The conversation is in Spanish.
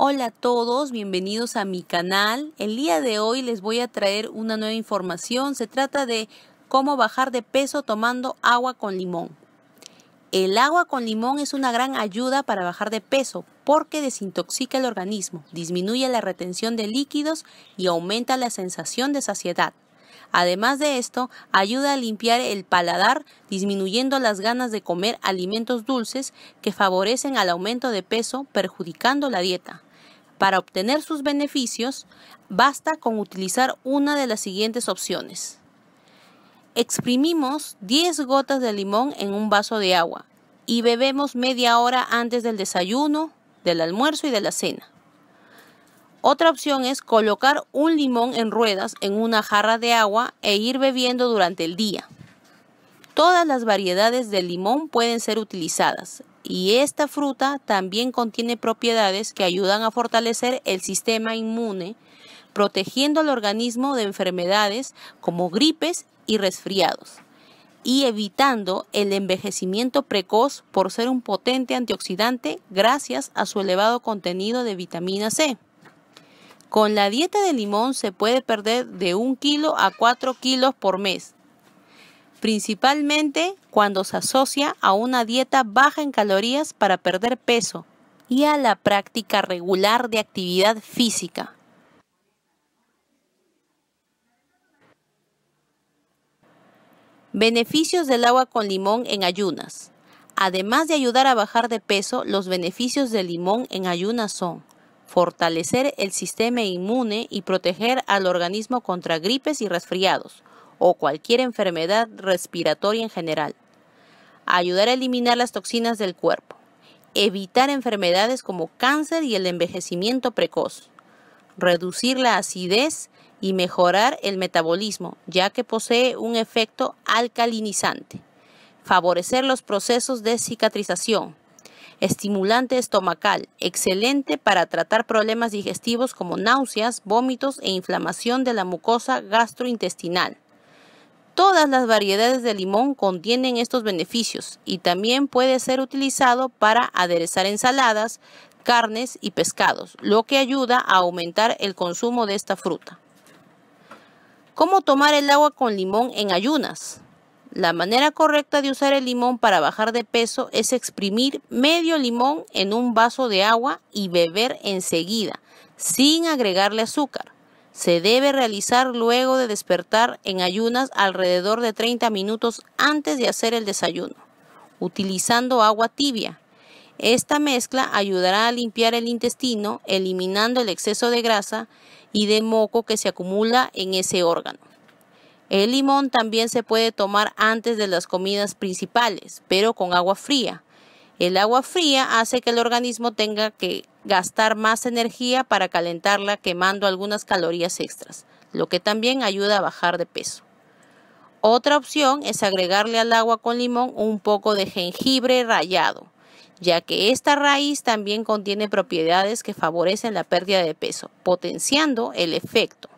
Hola a todos, bienvenidos a mi canal. El día de hoy les voy a traer una nueva información. Se trata de cómo bajar de peso tomando agua con limón. El agua con limón es una gran ayuda para bajar de peso porque desintoxica el organismo, disminuye la retención de líquidos y aumenta la sensación de saciedad. Además de esto, ayuda a limpiar el paladar, disminuyendo las ganas de comer alimentos dulces que favorecen al aumento de peso, perjudicando la dieta. Para obtener sus beneficios, basta con utilizar una de las siguientes opciones. Exprimimos 10 gotas de limón en un vaso de agua y bebemos media hora antes del desayuno, del almuerzo y de la cena. Otra opción es colocar un limón en ruedas en una jarra de agua e ir bebiendo durante el día. Todas las variedades de limón pueden ser utilizadas, y esta fruta también contiene propiedades que ayudan a fortalecer el sistema inmune, protegiendo al organismo de enfermedades como gripes y resfriados, y evitando el envejecimiento precoz por ser un potente antioxidante gracias a su elevado contenido de vitamina C. Con la dieta de limón se puede perder de 1 kilo a 4 kilos por mes principalmente cuando se asocia a una dieta baja en calorías para perder peso y a la práctica regular de actividad física. Beneficios del agua con limón en ayunas. Además de ayudar a bajar de peso, los beneficios del limón en ayunas son fortalecer el sistema inmune y proteger al organismo contra gripes y resfriados, o cualquier enfermedad respiratoria en general. Ayudar a eliminar las toxinas del cuerpo. Evitar enfermedades como cáncer y el envejecimiento precoz. Reducir la acidez y mejorar el metabolismo, ya que posee un efecto alcalinizante. Favorecer los procesos de cicatrización. Estimulante estomacal, excelente para tratar problemas digestivos como náuseas, vómitos e inflamación de la mucosa gastrointestinal. Todas las variedades de limón contienen estos beneficios y también puede ser utilizado para aderezar ensaladas, carnes y pescados, lo que ayuda a aumentar el consumo de esta fruta. ¿Cómo tomar el agua con limón en ayunas? La manera correcta de usar el limón para bajar de peso es exprimir medio limón en un vaso de agua y beber enseguida, sin agregarle azúcar se debe realizar luego de despertar en ayunas alrededor de 30 minutos antes de hacer el desayuno, utilizando agua tibia. Esta mezcla ayudará a limpiar el intestino, eliminando el exceso de grasa y de moco que se acumula en ese órgano. El limón también se puede tomar antes de las comidas principales, pero con agua fría. El agua fría hace que el organismo tenga que gastar más energía para calentarla quemando algunas calorías extras, lo que también ayuda a bajar de peso. Otra opción es agregarle al agua con limón un poco de jengibre rallado, ya que esta raíz también contiene propiedades que favorecen la pérdida de peso, potenciando el efecto.